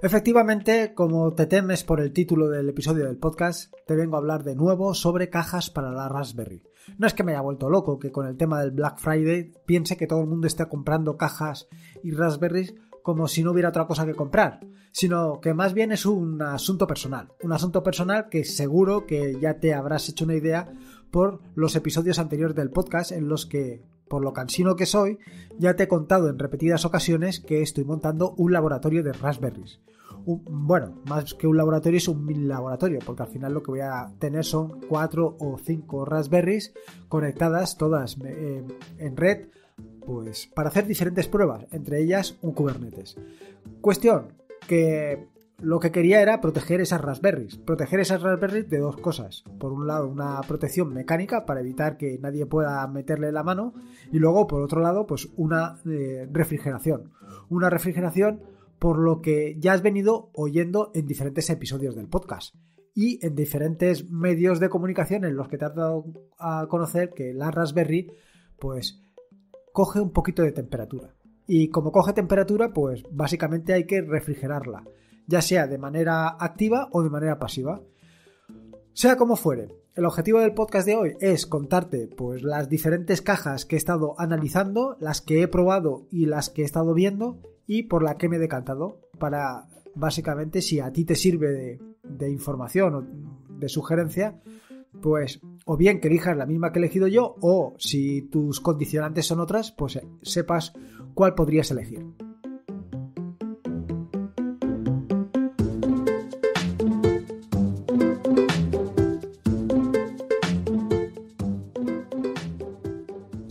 Efectivamente, como te temes por el título del episodio del podcast, te vengo a hablar de nuevo sobre cajas para la Raspberry. No es que me haya vuelto loco que con el tema del Black Friday piense que todo el mundo esté comprando cajas y Raspberries como si no hubiera otra cosa que comprar, sino que más bien es un asunto personal, un asunto personal que seguro que ya te habrás hecho una idea por los episodios anteriores del podcast en los que por lo cansino que soy, ya te he contado en repetidas ocasiones que estoy montando un laboratorio de Raspberries. bueno, más que un laboratorio es un mini laboratorio, porque al final lo que voy a tener son 4 o 5 Raspberries conectadas todas eh, en red, pues para hacer diferentes pruebas, entre ellas un Kubernetes. Cuestión que lo que quería era proteger esas Raspberries. Proteger esas Raspberries de dos cosas. Por un lado, una protección mecánica para evitar que nadie pueda meterle la mano. Y luego, por otro lado, pues una eh, refrigeración. Una refrigeración por lo que ya has venido oyendo en diferentes episodios del podcast y en diferentes medios de comunicación en los que te has dado a conocer que la Raspberry pues coge un poquito de temperatura. Y como coge temperatura, pues básicamente hay que refrigerarla ya sea de manera activa o de manera pasiva. Sea como fuere, el objetivo del podcast de hoy es contarte pues, las diferentes cajas que he estado analizando, las que he probado y las que he estado viendo y por la que me he decantado para básicamente si a ti te sirve de, de información o de sugerencia, pues o bien que elijas la misma que he elegido yo o si tus condicionantes son otras, pues sepas cuál podrías elegir.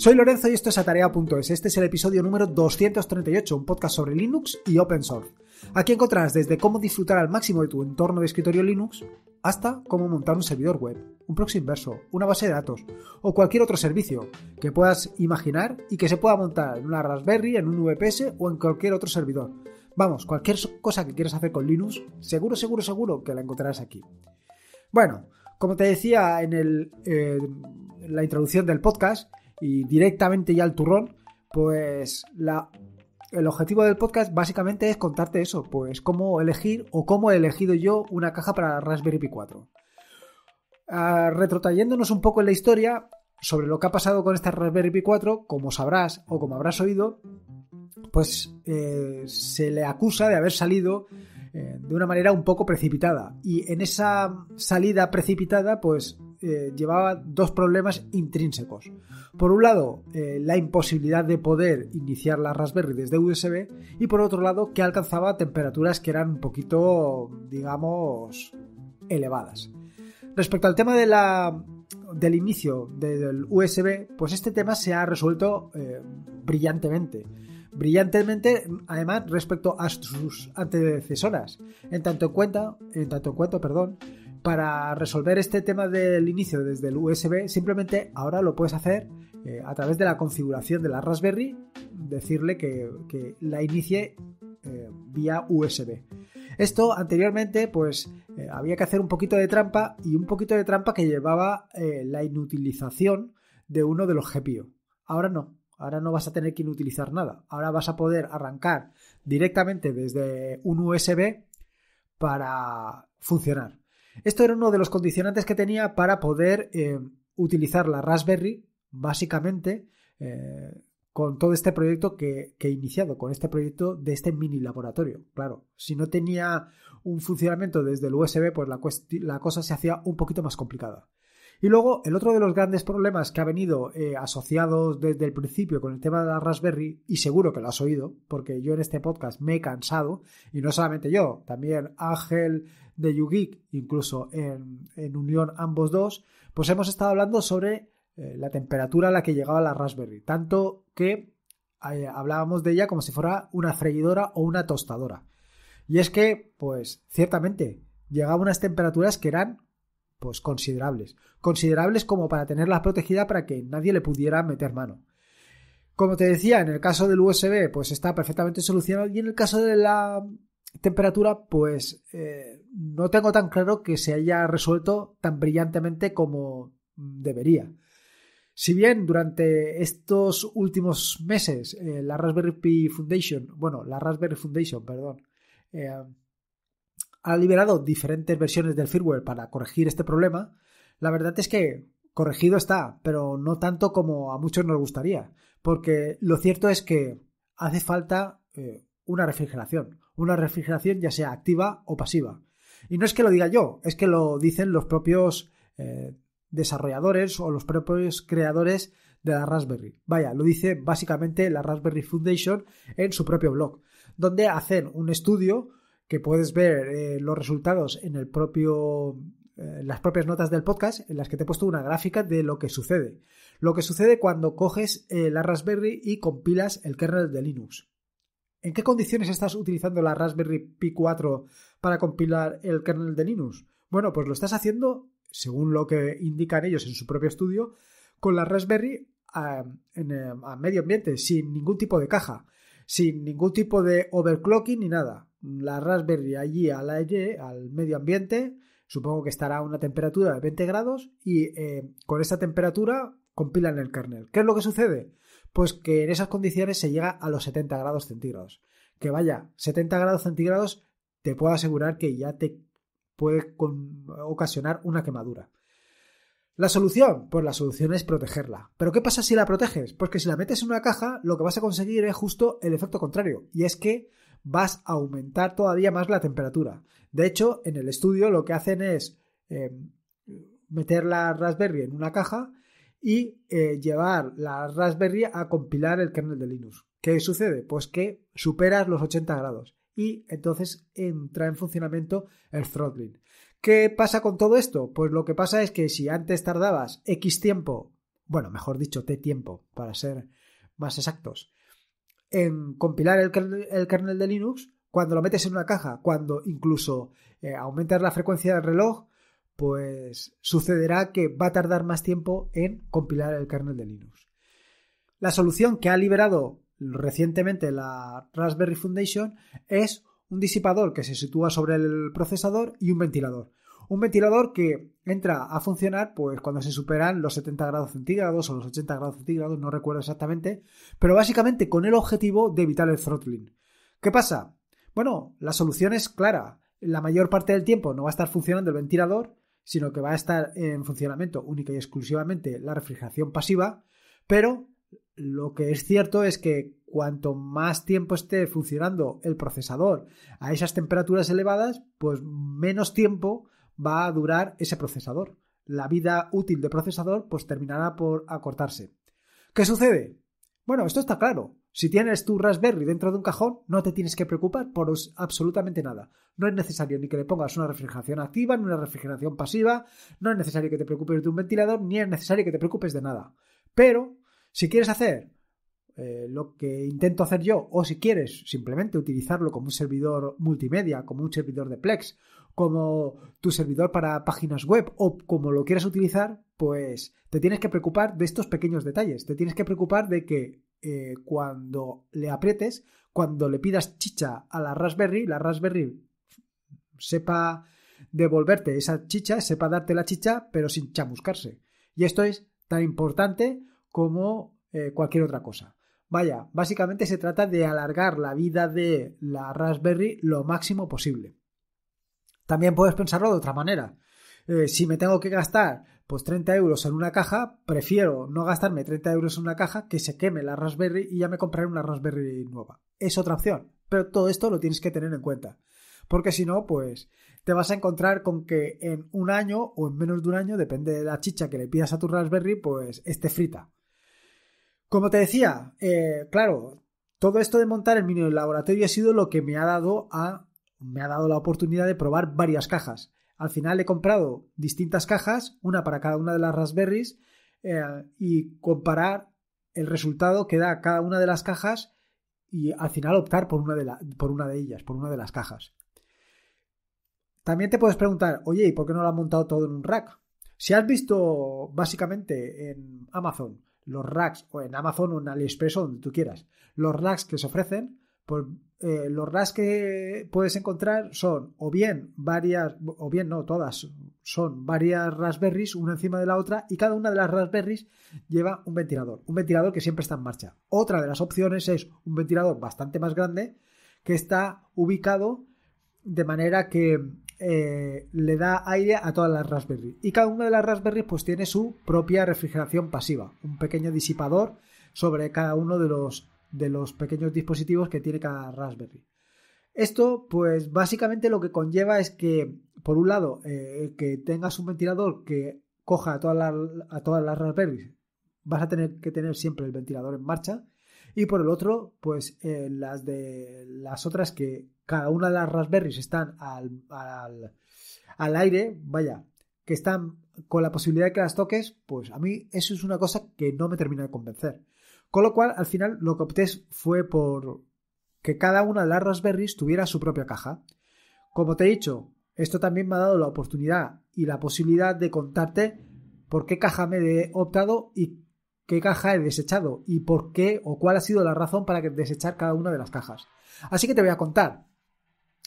Soy Lorenzo y esto es Atarea.es. Este es el episodio número 238, un podcast sobre Linux y open source. Aquí encontrarás desde cómo disfrutar al máximo de tu entorno de escritorio Linux hasta cómo montar un servidor web, un proxy inverso, una base de datos o cualquier otro servicio que puedas imaginar y que se pueda montar en una Raspberry, en un VPS o en cualquier otro servidor. Vamos, cualquier cosa que quieras hacer con Linux, seguro, seguro, seguro que la encontrarás aquí. Bueno, como te decía en, eh, la introducción del podcast, y directamente ya al turrón, pues la, el objetivo del podcast básicamente es contarte eso, pues cómo elegir o cómo he elegido yo una caja para Raspberry Pi 4. Uh, ah, retrotrayéndonos un poco en la historia sobre lo que ha pasado con esta Raspberry Pi 4, como sabrás o como habrás oído, pues eh, se le acusa de haber salido eh, de una manera un poco precipitada. Y en esa salida precipitada, pues eh, llevaba dos problemas intrínsecos. Por un lado, eh, la imposibilidad de poder iniciar la Raspberry desde USB y por otro lado, que alcanzaba temperaturas que eran un poquito, digamos, elevadas. Respecto al tema de la, del inicio del USB, pues este tema se ha resuelto eh, brillantemente brillantemente, además, respecto a sus antecesoras, en tanto cuenta, en tanto en cuanto, perdón, para resolver este tema del inicio desde el USB, simplemente ahora lo puedes hacer eh, a través de la configuración de la Raspberry, decirle que, la inicie eh, vía USB. Esto anteriormente, pues eh, había que hacer un poquito de trampa y un poquito de trampa que llevaba la inutilización de uno de los GPIO. Ahora no, ahora no vas a tener que inutilizar nada. Ahora vas a poder arrancar directamente desde un USB para funcionar. Esto era uno de los condicionantes que tenía para poder eh, utilizar la Raspberry, básicamente, eh, con todo este proyecto que, he iniciado, con este proyecto de este mini laboratorio. Claro, si no tenía un funcionamiento desde el USB, pues la cosa se hacía un poquito más complicada. Y luego, el otro de los grandes problemas que ha venido eh, asociados desde el principio con el tema de la Raspberry, y seguro que lo has oído, porque yo en este podcast me he cansado, y no solamente yo, también Ángel de YouGeek, incluso en, unión ambos dos, pues hemos estado hablando sobre eh, la temperatura a la que llegaba la Raspberry, tanto que eh, hablábamos de ella como si fuera una freidora o una tostadora. Y es que, pues, ciertamente, llegaba a unas temperaturas que eran pues considerables. Considerables como para tenerla protegida para que nadie le pudiera meter mano. Como te decía, en el caso del USB, pues está perfectamente solucionado. Y en el caso de la temperatura, pues eh, no tengo tan claro que se haya resuelto tan brillantemente como debería. Si bien durante estos últimos meses eh, la Raspberry Pi Foundation, bueno, la Raspberry Foundation, perdón, eh, ha liberado diferentes versiones del firmware para corregir este problema, la verdad es que corregido está, pero no tanto como a muchos nos gustaría, porque lo cierto es que hace falta eh, una refrigeración, una refrigeración ya sea activa o pasiva. Y no es que lo diga yo, es que lo dicen los propios eh, desarrolladores o los propios creadores de la Raspberry. Vaya, lo dice básicamente la Raspberry Foundation en su propio blog, donde hacen un estudio que puedes ver eh, los resultados en el propio eh, las propias notas del podcast en las que te he puesto una gráfica de lo que sucede. Lo que sucede cuando coges eh, la Raspberry y compilas el kernel de Linux. ¿En qué condiciones estás utilizando la Raspberry Pi 4 para compilar el kernel de Linux? Bueno, pues lo estás haciendo, según lo que indican ellos en su propio estudio, con la Raspberry a medio ambiente, sin ningún tipo de caja, sin ningún tipo de overclocking ni nada la Raspberry allí al aire, al medio ambiente, supongo que estará a una temperatura de 20 grados y eh, con esa temperatura compilan el kernel. ¿Qué es lo que sucede? Pues que en esas condiciones se llega a los 70 grados centígrados. Que vaya, 70 grados centígrados te puedo asegurar que ya te puede ocasionar una quemadura. La solución, pues la solución es protegerla. Pero ¿qué pasa si la proteges? Pues que si la metes en una caja, lo que vas a conseguir es justo el efecto contrario, y es que vas a aumentar todavía más la temperatura. De hecho, en el estudio lo que hacen es eh, meter la Raspberry en una caja y eh, llevar la Raspberry a compilar el kernel de Linux. ¿Qué sucede? Pues que superas los 80 grados y entonces entra en funcionamiento el throttling. ¿Qué pasa con todo esto? Pues lo que pasa es que si antes tardabas X tiempo, bueno, mejor dicho, T tiempo, para ser más exactos, en compilar el kernel, de Linux cuando lo metes en una caja, cuando incluso eh, aumentas la frecuencia del reloj, pues sucederá que va a tardar más tiempo en compilar el kernel de Linux. La solución que ha liberado recientemente la Raspberry Foundation es un disipador que se sitúa sobre el procesador y un ventilador. Un ventilador que entra a funcionar pues cuando se superan los 70 grados centígrados o los 80 grados centígrados, no recuerdo exactamente, pero básicamente con el objetivo de evitar el throttling. ¿Qué pasa? Bueno, la solución es clara. La mayor parte del tiempo no va a estar funcionando el ventilador, sino que va a estar en funcionamiento única y exclusivamente la refrigeración pasiva, pero lo que es cierto es que cuanto más tiempo esté funcionando el procesador a esas temperaturas elevadas, pues menos tiempo va a durar ese procesador. La vida útil del procesador pues terminará por acortarse. ¿Qué sucede? Bueno, esto está claro. Si tienes tu Raspberry dentro de un cajón, no te tienes que preocupar por absolutamente nada. No es necesario ni que le pongas una refrigeración activa ni una refrigeración pasiva, no es necesario que te preocupes de un ventilador, ni es necesario que te preocupes de nada. Pero, si quieres hacer eh, lo que intento hacer yo, o si quieres simplemente utilizarlo como un servidor multimedia, como un servidor de Plex, como tu servidor para páginas web o como lo quieras utilizar, pues te tienes que preocupar de estos pequeños detalles, te tienes que preocupar de que eh, cuando le aprietes, cuando le pidas chicha a la Raspberry, la Raspberry sepa devolverte esa chicha, sepa darte la chicha, pero sin chamuscarse. Y esto es tan importante como eh, cualquier otra cosa. Vaya, básicamente se trata de alargar la vida de la Raspberry lo máximo posible. También puedes pensarlo de otra manera. Eh, si me tengo que gastar pues 30 euros en una caja, prefiero no gastarme 30 euros en una caja que se queme la Raspberry y ya me compraré una Raspberry nueva. Es otra opción, pero todo esto lo tienes que tener en cuenta. Porque si no, pues te vas a encontrar con que en un año o en menos de un año, depende de la chicha que le pidas a tu Raspberry, pues esté frita. Como te decía, eh, claro, todo esto de montar el mini laboratorio ha sido lo que me ha dado a me ha dado la oportunidad de probar varias cajas. Al final he comprado distintas cajas, una para cada una de las Raspberries, eh, y comparar el resultado que da cada una de las cajas y al final optar por una, de por una de ellas, por una de las cajas. También te puedes preguntar, oye, ¿y por qué no lo han montado todo en un rack? Si has visto básicamente en Amazon los racks, o en Amazon o en AliExpress o donde tú quieras, los racks que se ofrecen, pues los racks que puedes encontrar son o bien varias, o bien no, todas, son varias raspberries una encima de la otra y cada una de las raspberries lleva un ventilador, un ventilador que siempre está en marcha. Otra de las opciones es un ventilador bastante más grande que está ubicado de manera que eh, le da aire a todas las Raspberry. Y cada una de las Raspberry pues tiene su propia refrigeración pasiva, un pequeño disipador sobre cada uno de los, de los pequeños dispositivos que tiene cada Raspberry. Esto, pues básicamente lo que conlleva es que, por un lado, eh, que tengas un ventilador que coja a todas, las, a todas las Raspberries, vas a tener que tener siempre el ventilador en marcha. Y por el otro, pues eh, las de las otras que cada una de las Raspberries están al, al, al aire, vaya, que están con la posibilidad de que las toques, pues a mí eso es una cosa que no me termina de convencer. Con lo cual, al final, lo que opté fue por que cada una de las Raspberries tuviera su propia caja. Como te he dicho, esto también me ha dado la oportunidad y la posibilidad de contarte por qué caja me he optado y qué caja he desechado y por qué o cuál ha sido la razón para desechar cada una de las cajas. Así que te voy a contar.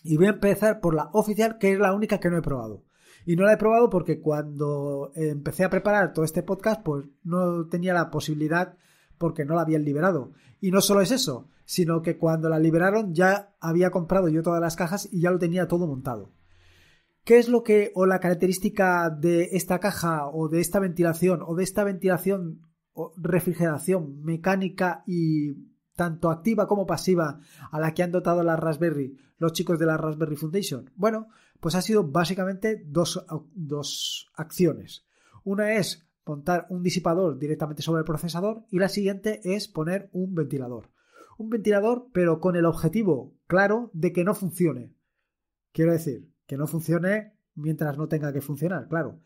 Y voy a empezar por la oficial, que es la única que no he probado. Y no la he probado porque cuando empecé a preparar todo este podcast, pues no tenía la posibilidad porque no la habían liberado. Y no solo es eso, sino que cuando la liberaron ya había comprado yo todas las cajas y ya lo tenía todo montado. ¿Qué es lo que o la característica de esta caja o de esta ventilación o de esta ventilación refrigeración mecánica y tanto activa como pasiva a la que han dotado la Raspberry, los chicos de la Raspberry Foundation? Bueno, pues ha sido básicamente dos, dos acciones. Una es montar un disipador directamente sobre el procesador y la siguiente es poner un ventilador. Un ventilador pero con el objetivo claro de que no funcione. Quiero decir, que no funcione mientras no tenga que funcionar, claro.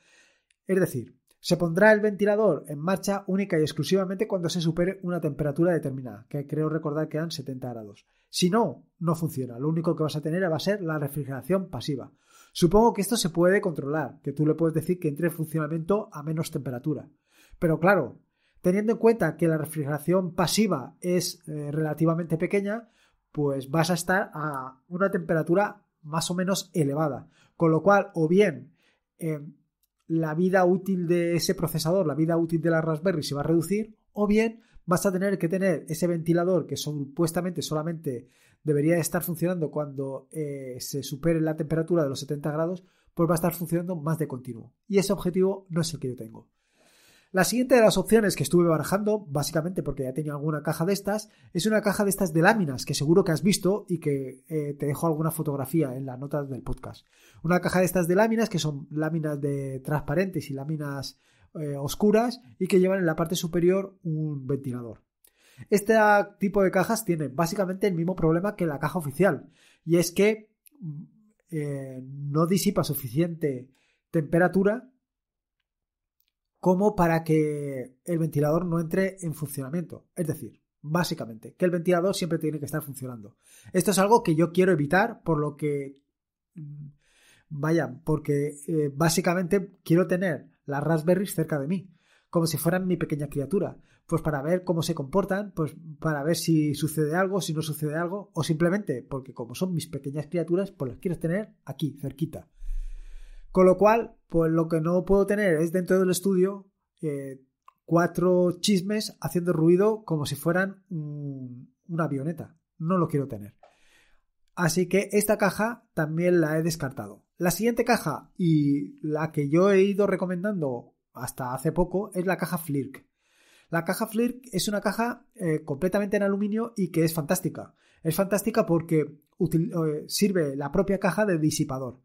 Es decir, se pondrá el ventilador en marcha única y exclusivamente cuando se supere una temperatura determinada, que creo recordar que eran 70 grados. Si no, no funciona. Lo único que vas a tener va a ser la refrigeración pasiva. Supongo que esto se puede controlar, que tú le puedes decir que entre en funcionamiento a menos temperatura. Pero claro, teniendo en cuenta que la refrigeración pasiva es eh, relativamente pequeña, pues vas a estar a una temperatura más o menos elevada. Con lo cual, o bien... Eh, la vida útil de ese procesador, la vida útil de la Raspberry se va a reducir, o bien vas a tener que tener ese ventilador que supuestamente solamente debería estar funcionando cuando eh, se supere la temperatura de los 70 grados, pues va a estar funcionando más de continuo. Y ese objetivo no es el que yo tengo. La siguiente de las opciones que estuve barajando, básicamente porque ya tenía alguna caja de estas, es una caja de estas de láminas que seguro que has visto y que eh, te dejo alguna fotografía en las notas del podcast. Una caja de estas de láminas que son láminas de transparentes y láminas eh, oscuras y que llevan en la parte superior un ventilador. Este tipo de cajas tiene básicamente el mismo problema que la caja oficial y es que mm, eh, no disipa suficiente temperatura como para que el ventilador no entre en funcionamiento. Es decir, básicamente, que el ventilador siempre tiene que estar funcionando. Esto es algo que yo quiero evitar, por lo que, mm, vaya, porque eh, básicamente quiero tener las Raspberries cerca de mí, como si fueran mi pequeña criatura, pues para ver cómo se comportan, pues para ver si sucede algo, si no sucede algo, o simplemente porque como son mis pequeñas criaturas, pues las quiero tener aquí, cerquita. Con lo cual, pues lo que no puedo tener es dentro del estudio eh, cuatro chismes haciendo ruido como si fueran mm, una avioneta. No lo quiero tener. Así que esta caja también la he descartado. La siguiente caja y la que yo he ido recomendando hasta hace poco es la caja Flirk. La caja Flirk es una caja eh, completamente en aluminio y que es fantástica. Es fantástica porque eh, sirve la propia caja de disipador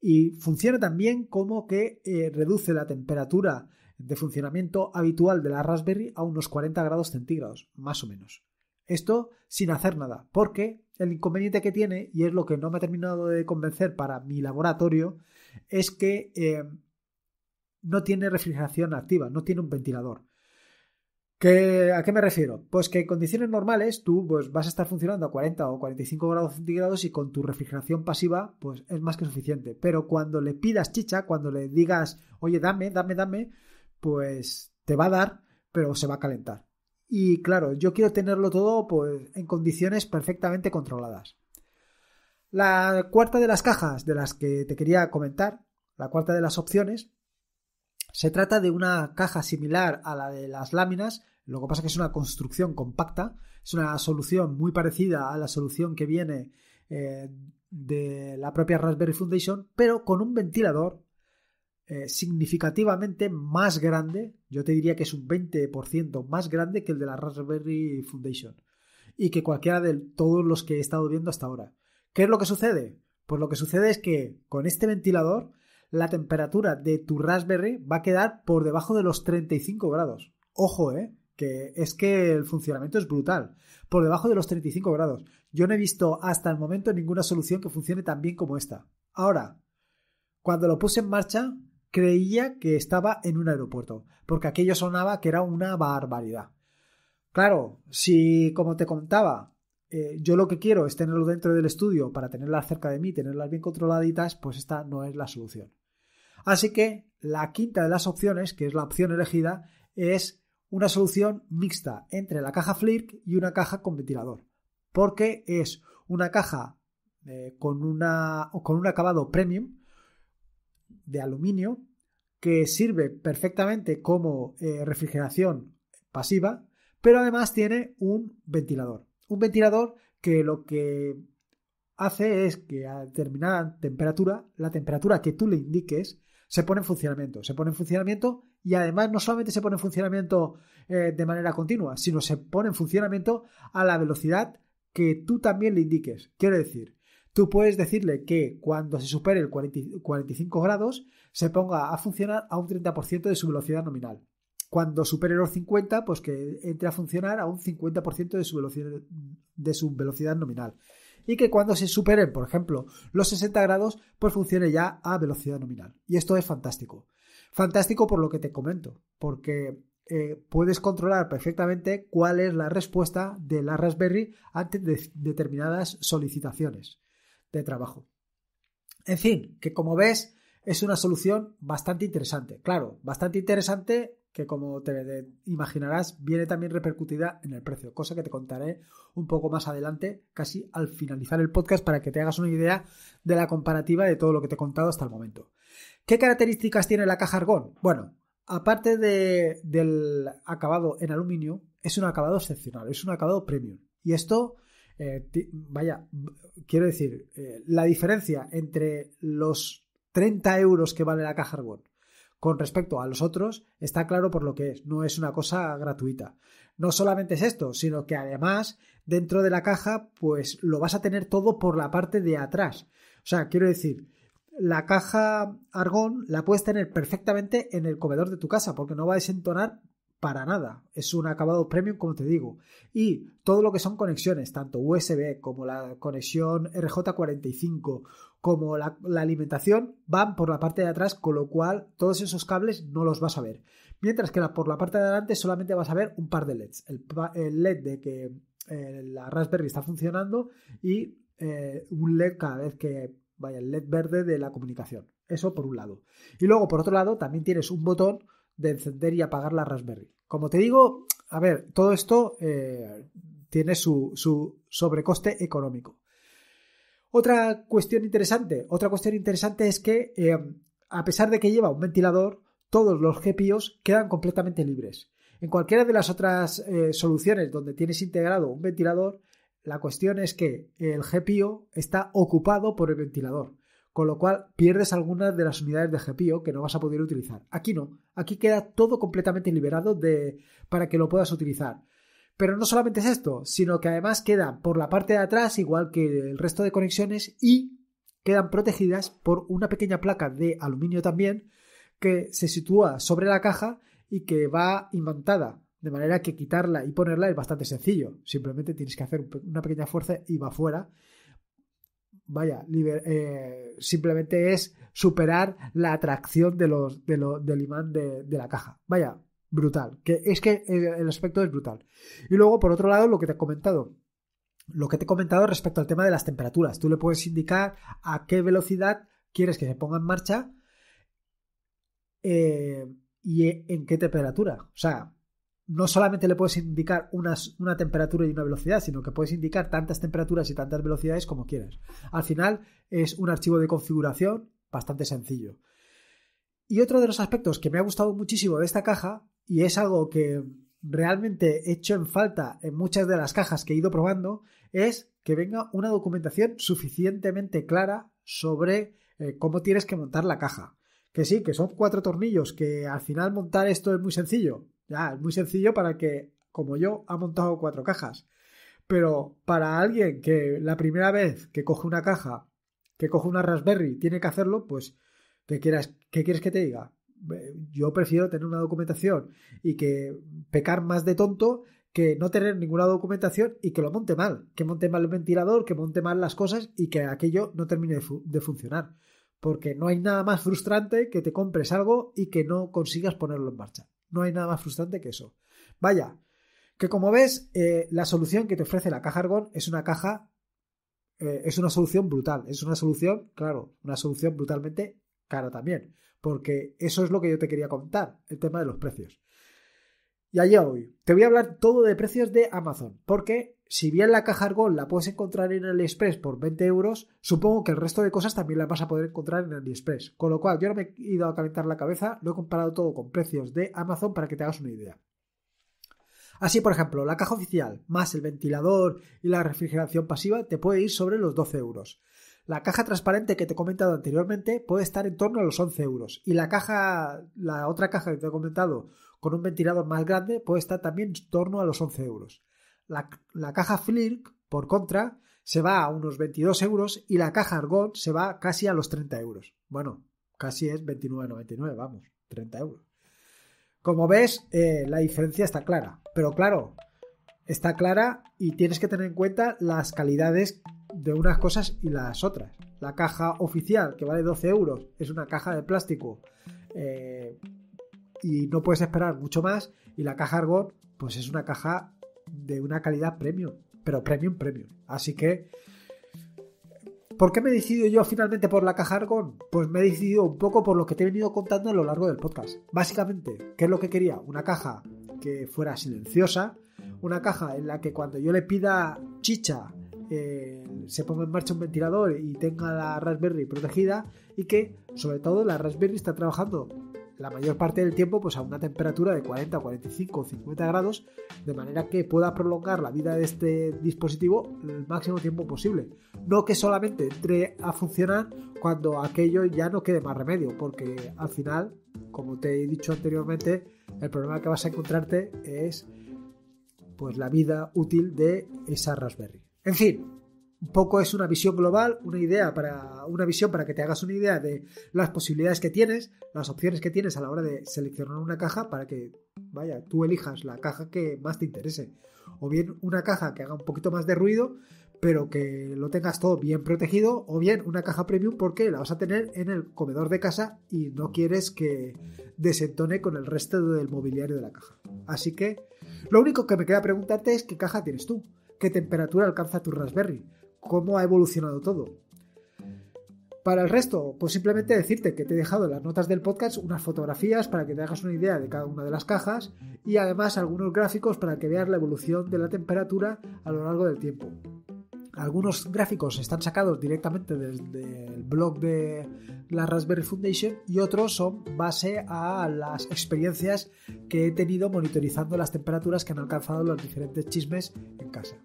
y funciona también como que eh, reduce la temperatura de funcionamiento habitual de la Raspberry a unos 40 grados centígrados, más o menos. Esto sin hacer nada, porque el inconveniente que tiene, y es lo que no me ha terminado de convencer para mi laboratorio, es que eh, no tiene refrigeración activa, no tiene un ventilador. ¿A qué me refiero? Pues que en condiciones normales tú pues, vas a estar funcionando a 40 o 45 grados centígrados y con tu refrigeración pasiva pues es más que suficiente. Pero cuando le pidas chicha, cuando le digas, oye, dame, dame, dame, pues te va a dar, pero se va a calentar. Y claro, yo quiero tenerlo todo pues, en condiciones perfectamente controladas. La cuarta de las cajas de las que te quería comentar, la cuarta de las opciones, se trata de una caja similar a la de las láminas, lo que pasa es que es una construcción compacta, es una solución muy parecida a la solución que viene eh, de la propia Raspberry Foundation, pero con un ventilador eh, significativamente más grande, yo te diría que es un 20% más grande que el de la Raspberry Foundation y que cualquiera de todos los que he estado viendo hasta ahora. ¿Qué es lo que sucede? Pues lo que sucede es que con este ventilador la temperatura de tu Raspberry va a quedar por debajo de los 35 grados. Ojo, ¿eh? Que es que el funcionamiento es brutal. Por debajo de los 35 grados. Yo no he visto hasta el momento ninguna solución que funcione tan bien como esta. Ahora, cuando lo puse en marcha, creía que estaba en un aeropuerto, porque aquello sonaba que era una barbaridad. Claro, si, como te contaba, eh, yo lo que quiero es tenerlo dentro del estudio para tenerlas cerca de mí, tenerlas bien controladitas, pues esta no es la solución. Así que la quinta de las opciones, que es la opción elegida, es una solución mixta entre la caja flick y una caja con ventilador, porque es una caja eh, con, un acabado premium de aluminio que sirve perfectamente como eh, refrigeración pasiva, pero además tiene un ventilador. Un ventilador que lo que hace es que a determinada temperatura, la temperatura que tú le indiques, se pone en funcionamiento. Se pone en funcionamiento y además no solamente se pone en funcionamiento eh, de manera continua, sino se pone en funcionamiento a la velocidad que tú también le indiques. Quiero decir, tú puedes decirle que cuando se supere el 45 grados se ponga a funcionar a un 30% de su velocidad nominal. Cuando supere los 50, pues que entre a funcionar a un 50% de su, velocidad, de su velocidad nominal y que cuando se superen, por ejemplo, los 60 grados, pues funcione ya a velocidad nominal. Y esto es fantástico. Fantástico por lo que te comento, porque eh, puedes controlar perfectamente cuál es la respuesta de la Raspberry ante determinadas solicitaciones de trabajo. En fin, que como ves es una solución bastante interesante. Claro, bastante interesante que como te imaginarás viene también repercutida en el precio, cosa que te contaré un poco más adelante, casi al finalizar el podcast, para que te hagas una idea de la comparativa de todo lo que te he contado hasta el momento. ¿Qué características tiene la caja Argón? Bueno, aparte del acabado en aluminio, es un acabado excepcional, es un acabado premium. Y esto, eh, vaya, quiero decir, eh, la diferencia entre los 30 euros que vale la caja Argón con respecto a los otros está claro por lo que es, no es una cosa gratuita. No solamente es esto, sino que además dentro de la caja pues lo vas a tener todo por la parte de atrás. O sea, quiero decir, la caja argón la puedes tener perfectamente en el comedor de tu casa porque no va a desentonar para nada. Es un acabado premium, como te digo. Y todo lo que son conexiones, tanto USB como la conexión RJ45, como la, alimentación, van por la parte de atrás, con lo cual todos esos cables no los vas a ver. Mientras que por la parte de adelante solamente vas a ver un par de LEDs. El, LED de que eh, la Raspberry está funcionando y eh, un LED cada vez que vaya el LED verde de la comunicación. Eso por un lado. Y luego, por otro lado, también tienes un botón de encender y apagar la Raspberry. Como te digo, a ver, todo esto eh, tiene su, sobrecoste económico. Otra cuestión interesante, otra cuestión interesante es que eh, a pesar de que lleva un ventilador, todos los GPIOs quedan completamente libres. En cualquiera de las otras eh, soluciones donde tienes integrado un ventilador, la cuestión es que el GPIO está ocupado por el ventilador con lo cual pierdes algunas de las unidades de GPIO que no vas a poder utilizar. Aquí no, aquí queda todo completamente liberado de, para que lo puedas utilizar. Pero no solamente es esto, sino que además queda por la parte de atrás, igual que el resto de conexiones, y quedan protegidas por una pequeña placa de aluminio también, que se sitúa sobre la caja y que va imantada. De manera que quitarla y ponerla es bastante sencillo. Simplemente tienes que hacer una pequeña fuerza y va fuera vaya, eh, simplemente es superar la atracción de los, del imán de, la caja. Vaya, brutal. Que es que eh, el aspecto es brutal. Y luego, por otro lado, lo que te he comentado. Lo que te he comentado respecto al tema de las temperaturas. Tú le puedes indicar a qué velocidad quieres que se ponga en marcha eh, y e, en qué temperatura. O sea, no solamente le puedes indicar una, temperatura y una velocidad, sino que puedes indicar tantas temperaturas y tantas velocidades como quieras. Al final es un archivo de configuración bastante sencillo. Y otro de los aspectos que me ha gustado muchísimo de esta caja, y es algo que realmente he hecho en falta en muchas de las cajas que he ido probando, es que venga una documentación suficientemente clara sobre eh, cómo tienes que montar la caja. Que sí, que son cuatro tornillos, que al final montar esto es muy sencillo. Ya, es muy sencillo para que, como yo, ha montado cuatro cajas. Pero para alguien que la primera vez que coge una caja, que coge una Raspberry, tiene que hacerlo, pues, ¿qué, quieres que te diga? Yo prefiero tener una documentación y que pecar más de tonto que no tener ninguna documentación y que lo monte mal, que monte mal el ventilador, que monte mal las cosas y que aquello no termine de, funcionar. Porque no hay nada más frustrante que te compres algo y que no consigas ponerlo en marcha. No hay nada más frustrante que eso. Vaya, que como ves, eh, la solución que te ofrece la caja Argon es una caja, eh, es una solución brutal, es una solución, claro, una solución brutalmente cara también, porque eso es lo que yo te quería contar, el tema de los precios. Y allá hoy. Te voy a hablar todo de precios de Amazon, porque si bien la caja Argol la puedes encontrar en AliExpress por 20 euros, supongo que el resto de cosas también las vas a poder encontrar en AliExpress. Con lo cual, yo no me he ido a calentar la cabeza, lo he comparado todo con precios de Amazon para que te hagas una idea. Así, por ejemplo, la caja oficial más el ventilador y la refrigeración pasiva te puede ir sobre los 12 euros. La caja transparente que te he comentado anteriormente puede estar en torno a los 11 euros. Y la caja, la otra caja que te he comentado con un ventilador más grande puede estar también en torno a los 11 euros. La, caja Flirk, por contra, se va a unos 22 euros y la caja Argon se va casi a los 30 euros. Bueno, casi es 29,99, vamos, 30 euros. Como ves, eh, la diferencia está clara, pero claro, está clara y tienes que tener en cuenta las calidades de unas cosas y las otras. La caja oficial, que vale 12 euros, es una caja de plástico eh, y no puedes esperar mucho más. Y la caja Argon, pues es una caja de una calidad premium, pero premium, premium. Así que, ¿por qué me he decidido yo finalmente por la caja Argon? Pues me he decidido un poco por lo que te he venido contando a lo largo del podcast. Básicamente, ¿qué es lo que quería? Una caja que fuera silenciosa, una caja en la que cuando yo le pida chicha eh, se ponga en marcha un ventilador y tenga la Raspberry protegida y que sobre todo la Raspberry está trabajando la mayor parte del tiempo pues a una temperatura de 40, 45 o 50 grados, de manera que pueda prolongar la vida de este dispositivo el máximo tiempo posible. No que solamente entre a funcionar cuando aquello ya no quede más remedio, porque al final, como te he dicho anteriormente, el problema que vas a encontrarte es pues la vida útil de esa Raspberry. En fin, un poco es una visión global, una idea para una visión para que te hagas una idea de las posibilidades que tienes, las opciones que tienes a la hora de seleccionar una caja para que vaya, tú elijas la caja que más te interese o bien una caja que haga un poquito más de ruido, pero que lo tengas todo bien protegido o bien una caja premium porque la vas a tener en el comedor de casa y no quieres que desentone con el resto del mobiliario de la caja. Así que lo único que me queda preguntarte es qué caja tienes tú, qué temperatura alcanza tu Raspberry cómo ha evolucionado todo. Para el resto, pues simplemente decirte que te he dejado en las notas del podcast unas fotografías para que te hagas una idea de cada una de las cajas y además algunos gráficos para que veas la evolución de la temperatura a lo largo del tiempo. Algunos gráficos están sacados directamente desde el blog de la Raspberry Foundation y otros son base a las experiencias que he tenido monitorizando las temperaturas que han alcanzado los diferentes chismes en casa.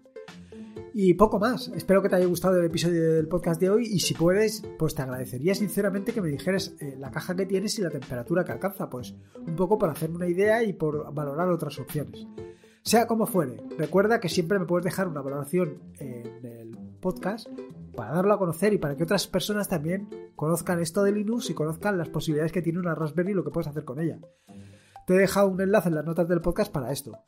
Y poco más. Espero que te haya gustado el episodio del podcast de hoy y si puedes, pues te agradecería sinceramente que me dijeras eh, la caja que tienes y la temperatura que alcanza, pues un poco para hacerme una idea y por valorar otras opciones. Sea como fuere, recuerda que siempre me puedes dejar una valoración en el podcast para darlo a conocer y para que otras personas también conozcan esto de Linux y conozcan las posibilidades que tiene una Raspberry y lo que puedes hacer con ella. Te he dejado un enlace en las notas del podcast para esto.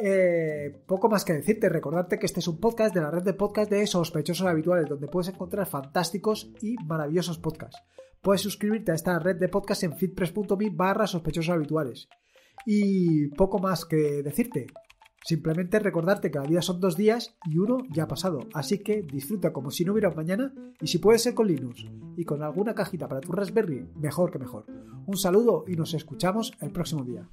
Eh, poco más que decirte, recordarte que este es un podcast de la red de podcast de sospechosos habituales, donde puedes encontrar fantásticos y maravillosos podcasts. Puedes suscribirte a esta red de podcast en fitpress.me barra sospechosos habituales. Y poco más que decirte. Simplemente recordarte que la vida son dos días y uno ya ha pasado, así que disfruta como si no hubiera mañana y si puede ser con Linux y con alguna cajita para tu Raspberry, mejor que mejor. Un saludo y nos escuchamos el próximo día.